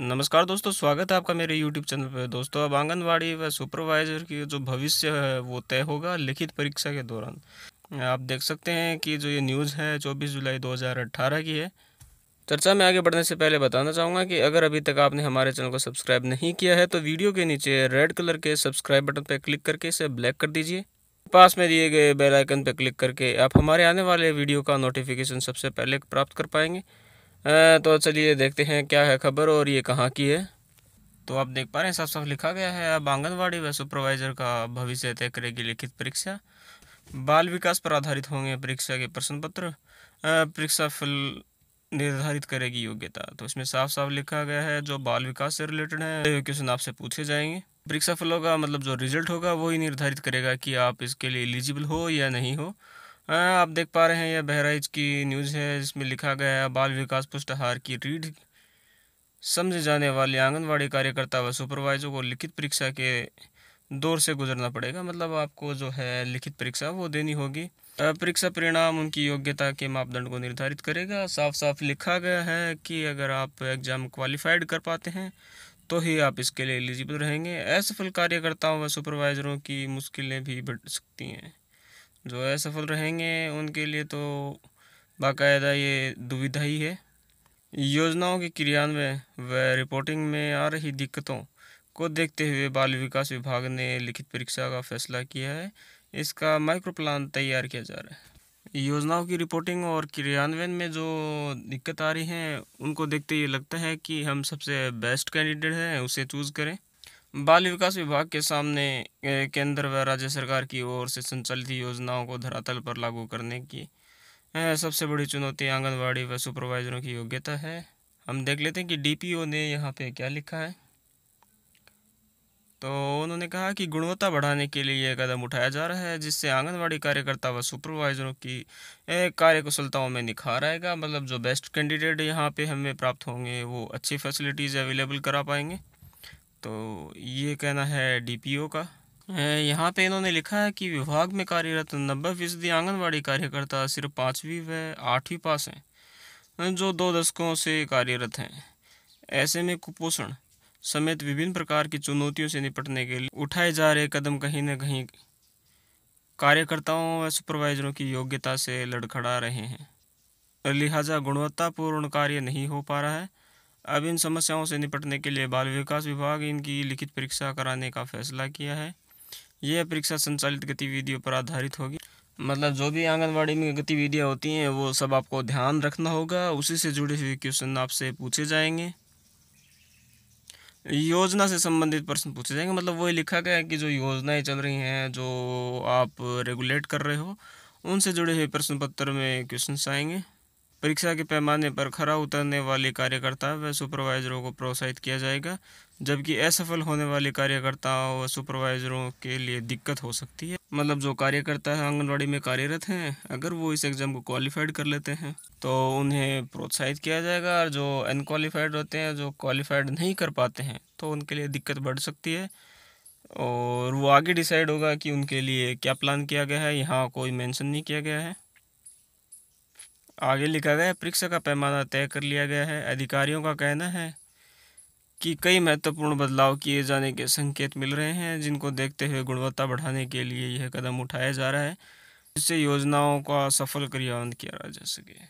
नमस्कार दोस्तों स्वागत है आपका मेरे YouTube चैनल पर दोस्तों अब आंगनबाड़ी व सुपरवाइजर की जो भविष्य है वो तय होगा लिखित परीक्षा के दौरान आप देख सकते हैं कि जो ये न्यूज़ है 24 जुलाई 2018 की है चर्चा में आगे बढ़ने से पहले बताना चाहूँगा कि अगर अभी तक आपने हमारे चैनल को सब्सक्राइब नहीं किया है तो वीडियो के नीचे रेड कलर के सब्सक्राइब बटन पर क्लिक करके इसे ब्लैक कर दीजिए पास में दिए गए बेल आइकन पर क्लिक करके आप हमारे आने वाले वीडियो का नोटिफिकेशन सबसे पहले प्राप्त कर पाएंगे तो चलिए देखते हैं क्या है खबर और ये कहाँ की है तो आप देख पा रहे हैं साफ साफ लिखा गया है अब आंगनबाड़ी व सुपरवाइजर का भविष्य तय करेगी लिखित परीक्षा बाल विकास पर आधारित होंगे परीक्षा के प्रश्न पत्र परीक्षा फल निर्धारित करेगी योग्यता तो इसमें साफ साफ लिखा गया है जो बाल विकास से रिलेटेड है तो क्वेश्चन आपसे पूछे जाएंगे परीक्षा फलों का मतलब जो रिजल्ट होगा वही निर्धारित करेगा कि आप इसके लिए एलिजिबल हो या नहीं हो हाँ, आप देख पा रहे हैं यह बहराइच की न्यूज़ है इसमें लिखा गया है बाल विकास पुष्टहार की रीढ़ समझे जाने वाले आंगनवाड़ी कार्यकर्ता व सुपरवाइजर को लिखित परीक्षा के दौर से गुजरना पड़ेगा मतलब आपको जो है लिखित परीक्षा वो देनी होगी परीक्षा परिणाम उनकी योग्यता के मापदंड को निर्धारित करेगा साफ साफ लिखा गया है कि अगर आप एग्ज़ाम क्वालिफाइड कर पाते हैं तो ही आप इसके लिए एलिजिबल रहेंगे असफल कार्यकर्ताओं व सुपरवाइजरों की मुश्किलें भी बढ़ सकती हैं जो है सफल रहेंगे उनके लिए तो बाकायदा ये दुविधा ही है योजनाओं के क्रियान्वयन व रिपोर्टिंग में आ रही दिक्कतों को देखते हुए बाल विकास विभाग ने लिखित परीक्षा का फैसला किया है इसका माइक्रो प्लान तैयार किया जा रहा है योजनाओं की रिपोर्टिंग और क्रियान्वयन में जो दिक्कत आ रही है उनको देखते ये लगता है कि हम सबसे बेस्ट कैंडिडेट हैं उसे चूज़ करें बाल विकास विभाग के सामने केंद्र व राज्य सरकार की ओर से संचालित योजनाओं को धरातल पर लागू करने की सबसे बड़ी चुनौती आंगनवाड़ी व सुपरवाइजरों की योग्यता है हम देख लेते हैं कि डीपीओ ने यहाँ पे क्या लिखा है तो उन्होंने कहा कि गुणवत्ता बढ़ाने के लिए यह कदम उठाया जा रहा है जिससे आंगनवाड़ी कार्यकर्ता व सुपरवाइजरों की कार्यकुशलताओं में निखार आएगा मतलब जो बेस्ट कैंडिडेट यहाँ पे हमें प्राप्त होंगे वो अच्छी फैसिलिटीज़ अवेलेबल करा पाएंगे तो ये कहना है डीपीओ का यहाँ पे इन्होंने लिखा है कि विभाग में कार्यरत नब्बे फीसदी आंगनबाड़ी कार्यकर्ता सिर्फ पाँचवीं व आठवीं पास हैं जो दो दशकों से कार्यरत हैं ऐसे में कुपोषण समेत विभिन्न प्रकार की चुनौतियों से निपटने के लिए उठाए जा रहे कदम कहीं न कहीं कार्यकर्ताओं व सुपरवाइजरों की योग्यता से लड़खड़ा रहे हैं लिहाजा गुणवत्तापूर्ण कार्य नहीं हो पा रहा है अब इन समस्याओं से निपटने के लिए बाल विकास विभाग इनकी लिखित परीक्षा कराने का फैसला किया है यह परीक्षा संचालित गतिविधियों पर आधारित होगी मतलब जो भी आंगनबाड़ी में गतिविधियाँ होती हैं वो सब आपको ध्यान रखना होगा उसी से जुड़े हुए क्वेश्चन आपसे पूछे जाएंगे योजना से संबंधित प्रश्न पूछे जाएंगे मतलब वही लिखा गया है कि जो योजनाएं चल रही हैं जो आप रेगुलेट कर रहे हो उनसे जुड़े हुए प्रश्न पत्र में क्वेश्चन आएंगे परीक्षा के पैमाने पर खरा उतरने वाले कार्यकर्ता व सुपरवाइजरों को प्रोत्साहित किया जाएगा जबकि असफल होने वाले कार्यकर्ताओं व सुपरवाइजरों के लिए दिक्कत हो सकती है मतलब जो कार्यकर्ता है आंगनबाड़ी में कार्यरत हैं अगर वो इस एग्ज़ाम को क्वालिफाइड कर लेते हैं तो उन्हें प्रोत्साहित किया जाएगा और जो अनक्वालिफाइड होते हैं जो क्वालिफाइड नहीं कर पाते हैं तो उनके लिए दिक्कत बढ़ सकती है और वो आगे डिसाइड होगा कि उनके लिए क्या प्लान किया गया है यहाँ कोई मैंशन नहीं किया गया है आगे लिखा गया है परीक्षा का पैमाना तय कर लिया गया है अधिकारियों का कहना है कि कई महत्वपूर्ण बदलाव किए जाने के संकेत मिल रहे हैं जिनको देखते हुए गुणवत्ता बढ़ाने के लिए यह कदम उठाया जा रहा है जिससे योजनाओं का सफल क्रियान्वयन किया जा सके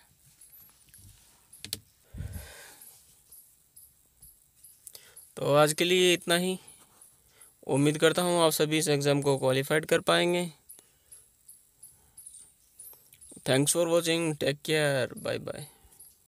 तो आज के लिए इतना ही उम्मीद करता हूँ आप सभी इस एग्ज़ाम को क्वालिफाइड कर पाएंगे Thanks for watching. Take care. Bye bye.